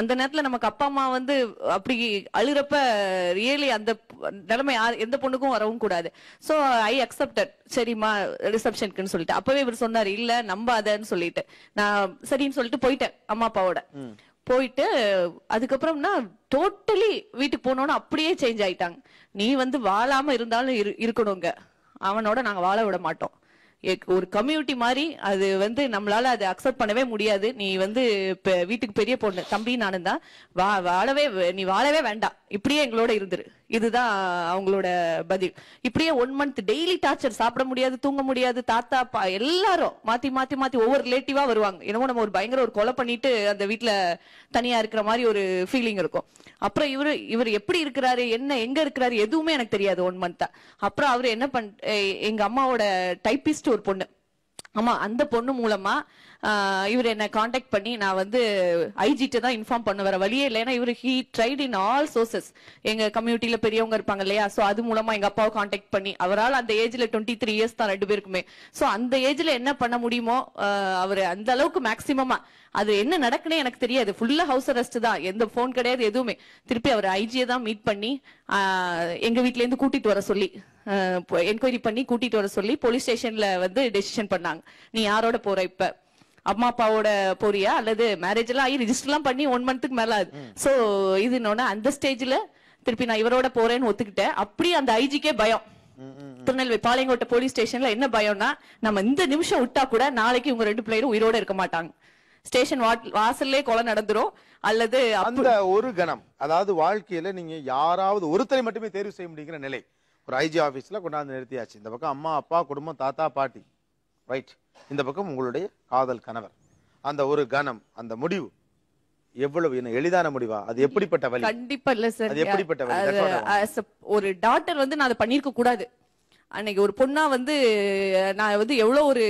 அந்த நேரத்துல நமக்கு அப்பா அம்மா வந்து அப்படி அழுறப்ப ரியலி அந்த நிலைமை எந்த பொண்ணுக்கும் வரவும் கூடாது ஸோ ஐ அக்செப்டட் சரிம்மா ரிசப்ஷனுக்குன்னு சொல்லிட்டு அப்பவே இவர் சொன்னார் இல்ல நம்பாதன்னு சொல்லிட்டு நான் சரின்னு சொல்லிட்டு போயிட்டேன் அம்மா அப்பாவோட போயிட்டு அதுக்கப்புறம்னா டோட்டலி வீட்டுக்கு போனோன்னு அப்படியே சேஞ்ச் ஆயிட்டாங்க நீ வந்து வாழாம இருந்தாலும் இருக்கணுங்க அவனோட நாங்க வாழ விட மாட்டோம் ஒரு கம்யூனிட்டி மாதிரி அது வந்து நம்மளால அதை அக்செப்ட் பண்ணவே முடியாது நீ வந்து வீட்டுக்கு பெரிய பொண்ணு தம்பி நானும் தான் வா வாழவே நீ வாழவே வேண்டாம் இப்படியே எங்களோட இருந்துரு இதுதான் அவங்களோட பதில் இப்படியே ஒன் மந்த் டெய்லி டார்ச்சர் சாப்பிட முடியாது தூங்க முடியாது தாத்தா பா எல்லாரும் மாத்தி மாத்தி மாத்தி ஒவ்வொரு ரிலேட்டிவா வருவாங்க என்னமோ நம்ம ஒரு பயங்கர ஒரு கொலை பண்ணிட்டு அந்த வீட்டுல தனியா இருக்கிற மாதிரி ஒரு ஃபீலிங் இருக்கும் அப்புறம் இவரு இவர் எப்படி இருக்கிறாரு என்ன எங்க இருக்கிறாரு எதுவுமே எனக்கு தெரியாது ஒன் மந்த்தா அப்புறம் அவர் என்ன பண் எங்க அம்மாவோட டைப்பிஸ்ட் ஒரு பொண்ணு ஆமா அந்த பொண்ணு மூலமா இவர் என்ன காண்டாக்ட் பண்ணி நான் வந்து ஐஜிட்ட தான் இன்ஃபார்ம் பண்ண வர வழியே இல்லை ஏன்னா இவர் he tried in all sources எங்க கம்யூனிட்டியில பெரியவங்க இருப்பாங்க இல்லையா ஸோ அது மூலமா எங்க அப்பாவை காண்டாக்ட் பண்ணி அவரால் அந்த ஏஜ்ல டுவெண்ட்டி த்ரீ இயர்ஸ் தான் ரெண்டு பேருக்குமே ஸோ அந்த ஏஜ்ல என்ன பண்ண முடியுமோ அவர் அந்த அளவுக்கு மேக்சிமமா அது என்ன நடக்குனே எனக்கு தெரியாது ஃபுல்லா ஹவுஸ் அரெஸ்ட் தான் எந்த போன் கிடையாது எதுவுமே திருப்பி அவர் ஐஜியை தான் மீட் பண்ணி எங்க வீட்ல இருந்து கூட்டிட்டு வர சொல்லி என்கொயரி பண்ணி கூட்டிட்டு வர சொல்லி போலீஸ் ஸ்டேஷன்ல வந்து டெசிஷன் பண்ணாங்க நீ யாரோட போற இப்ப அம்மா அப்பாவோட போறியா அல்லது மேரேஜ் எல்லாம் ஆகி ரிஜிஸ்டர்லாம் பண்ணி ஒன் மந்த்துக்கு மேல ஆகுது சோ இது அந்த ஸ்டேஜ்ல திருப்பி நான் இவரோட போறேன்னு ஒத்துக்கிட்டேன் அப்படியே அந்த ஐஜிக்கே பயம் திருநெல்வேலி பாளையங்கோட்டை போலீஸ் ஸ்டேஷன்ல என்ன பயம்னா நம்ம இந்த நிமிஷம் விட்டா கூட நாளைக்கு உங்க ரெண்டு பிள்ளையரும் உயிரோட இருக்க மாட்டாங்க ஸ்டேஷன் வாசல்ல கொலை நடந்துரும் அல்லது அந்த ஒரு கணம் அதாவது வாழ்க்கையில நீங்க யாராவது ஒருத்தரை மட்டுமே தேர்வு செய்ய முடியுங்கிற நிலை ஒரு ஐஜி ஆஃபீஸில் கொண்டாந்து நிறுத்தியாச்சு இந்த பக்கம் அம்மா அப்பா குடும்பம் தாத்தா பாட்டி ரைட் இந்த பக்கம் உங்களுடைய காதல் கணவர் அந்த ஒரு கணம் அந்த முடிவு எவ்வளவு என்ன எளிதான முடிவா அது எப்படிப்பட்ட வழி கண்டிப்பா இல்ல சார் அது எப்படிப்பட்ட வழி ஒரு டாக்டர் வந்து நான் அதை பண்ணிருக்க கூடாது அன்னைக்கு ஒரு பொண்ணா வந்து நான் வந்து எவ்வளவு ஒரு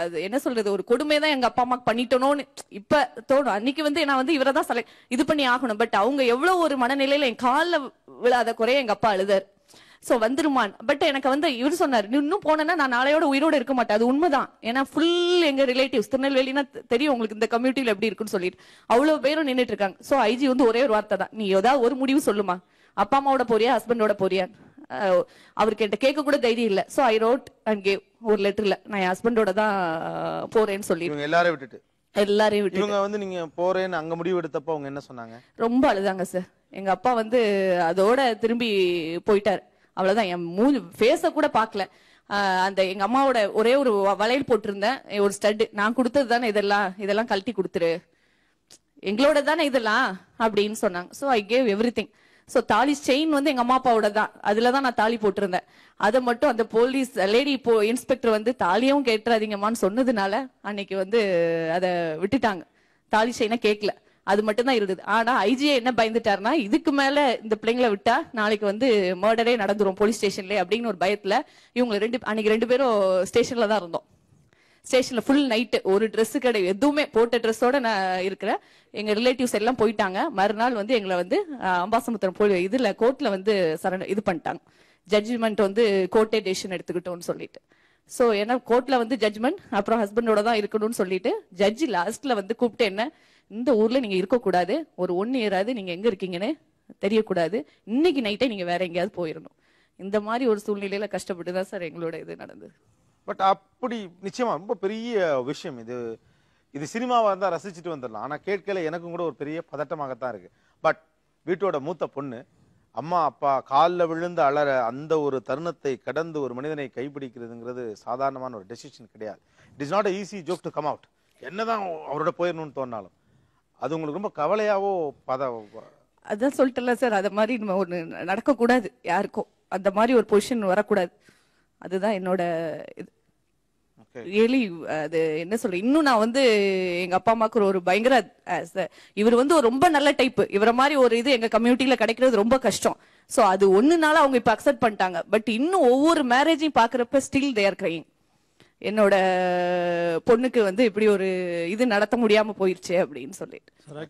அது என்ன சொல்றது ஒரு கொடுமை தான் எங்க அப்பா அம்மாக்கு பண்ணிட்டனோன்னு இப்ப தோணும் அன்னைக்கு வந்து நான் வந்து இவரை தான் இது பண்ணி ஆகணும் பட் அவங்க எவ்வளவு ஒரு மனநிலையில என் காலில் விழாத குறைய எங்க அப்பா அழுதார் ஸோ வந்துருமான் பட் எனக்கு வந்து இவர் சொன்னார் இன்னும் போனேன்னா நான் நாளையோட உயிரோட இருக்க மாட்டேன் அது உண்மைதான் ஏன்னா ஃபுல் எங்க ரிலேட்டிவ்ஸ் திருநெல்வேலினா தெரியும் உங்களுக்கு இந்த கம்யூனிட்டியில் எப்படி இருக்குன்னு சொல்லிட்டு அவ்வளோ பேரும் நின்றுட்டு இருக்காங்க ஸோ ஐஜி வந்து ஒரே ஒரு வார்த்தை தான் நீ ஏதாவது ஒரு முடிவு சொல்லுமா அப்பா அம்மாவோட போறியா ஹஸ்பண்டோட போறியா அவருக்கு என்கிட்ட கேட்க கூட தைரியம் இல்லை so I wrote and gave ஒரு லெட்டர்ல நான் என் ஹஸ்பண்டோட தான் போறேன்னு சொல்லி எல்லாரும் விட்டுட்டு எல்லாரையும் விட்டு இவங்க வந்து நீங்க போறேன்னு அங்க முடிவு எடுத்தப்ப அவங்க என்ன சொன்னாங்க ரொம்ப அழுதாங்க சார் எங்க அப்பா வந்து அதோட திரும்பி போயிட்டாரு அவ்வளோதான் என் மூணு ஃபேஸை கூட பார்க்கல அந்த எங்க அம்மாவோட ஒரே ஒரு வளையல் போட்டிருந்தேன் ஒரு ஸ்டட் நான் கொடுத்தது தானே இதெல்லாம் இதெல்லாம் கழட்டி கொடுத்துரு எங்களோட தானே இதெல்லாம் அப்படின்னு சொன்னாங்க so I gave everything so தாலி செயின் வந்து எங்கள் அம்மா அப்பாவோட தான் அதில் தான் நான் தாலி போட்டிருந்தேன் அதை மட்டும் அந்த போலீஸ் லேடி இப்போ இன்ஸ்பெக்டர் வந்து தாலியும் கேட்டுறாதீங்கம்மான்னு சொன்னதுனால அன்னைக்கு வந்து அதை விட்டுட்டாங்க தாலி செயினை கேட்கல அது மட்டும் தான் இருந்தது ஆனா ஐஜிஏ என்ன பயந்துட்டார்னா இதுக்கு மேல இந்த பிள்ளைங்களை விட்டா நாளைக்கு வந்து மர்டரே நடந்துரும் போலீஸ் ஸ்டேஷன்ல அப்படின்னு ஒரு பயத்துல இவங்க ரெண்டு அன்னைக்கு ரெண்டு பேரும் ஸ்டேஷன்ல தான் இருந்தோம் ஸ்டேஷன்ல ஃபுல் நைட்டு ஒரு ட்ரெஸ் கடை எதுவுமே போட்ட ட்ரெஸ்ஸோட நான் இருக்கிறேன் எங்க ரிலேட்டிவ்ஸ் எல்லாம் போயிட்டாங்க மறுநாள் வந்து எங்களை வந்து அம்பாசமுத்திரம் போய் இதுல கோர்ட்ல வந்து சரண் இது பண்ணிட்டாங்க ஜட்ஜ்மெண்ட் வந்து கோர்ட்டே டெசிஷன் எடுத்துக்கிட்டோம்னு சொல்லிட்டு ஸோ ஏன்னா கோர்ட்ல வந்து ஜட்ஜ்மெண்ட் அப்புறம் ஹஸ்பண்டோட தான் இருக்கணும்னு சொல்லிட்டு ஜட்ஜி லாஸ்ட்ல வந்து கூப்பிட்டு என்ன இந்த ஊரில் நீங்கள் இருக்கக்கூடாது ஒரு ஒன்னு ஏறாவது நீங்கள் எங்கே இருக்கீங்கன்னு தெரியக்கூடாது இன்னைக்கு நைட்டே நீங்கள் வேற எங்கேயாவது போயிடணும் இந்த மாதிரி ஒரு சூழ்நிலையில கஷ்டப்பட்டு தான் சார் எங்களோட இது நடந்தது பட் அப்படி நிச்சயமா ரொம்ப பெரிய விஷயம் இது இது சினிமாவாக இருந்தால் ரசிச்சுட்டு வந்துடலாம் ஆனால் கேட்கல எனக்கும் கூட ஒரு பெரிய பதட்டமாகத்தான் இருக்கு பட் வீட்டோட மூத்த பொண்ணு அம்மா அப்பா காலில் விழுந்து அலற அந்த ஒரு தருணத்தை கடந்து ஒரு மனிதனை கைப்பிடிக்கிறதுங்கிறது சாதாரணமான ஒரு டெசிஷன் கிடையாது it is not easy joke to come out என்னதான் அவரோட போயிடணும்னு தோணாலும் அது உங்களுக்கு ரொம்ப கவலையாவோ பத அதான் சொல்லிட்டல சார் அது மாதிரி நம்ம ஒன்று நடக்கக்கூடாது யாருக்கும் அந்த மாதிரி ஒரு பொசிஷன் வரக்கூடாது அதுதான் என்னோட இது ரியலி அது என்ன சொல்ற இன்னும் நான் வந்து எங்க அப்பா அம்மாக்கு ஒரு பயங்கர இவர் வந்து ஒரு ரொம்ப நல்ல டைப் இவர மாதிரி ஒரு இது எங்க கம்யூனிட்டியில கிடைக்கிறது ரொம்ப கஷ்டம் ஸோ அது ஒண்ணுனால அவங்க இப்ப அக்செப்ட் பண்ணிட்டாங்க பட் இன்னும் ஒவ்வொரு மேரேஜையும் பாக்குறப்ப ஸ்டில் தேர் கிரைங் என்னோட பொண்ணுக்கு வந்து இப்படி ஒரு இது நடத்த முடியாம போயிருச்சு அப்படின்னு சொல்லிட்டு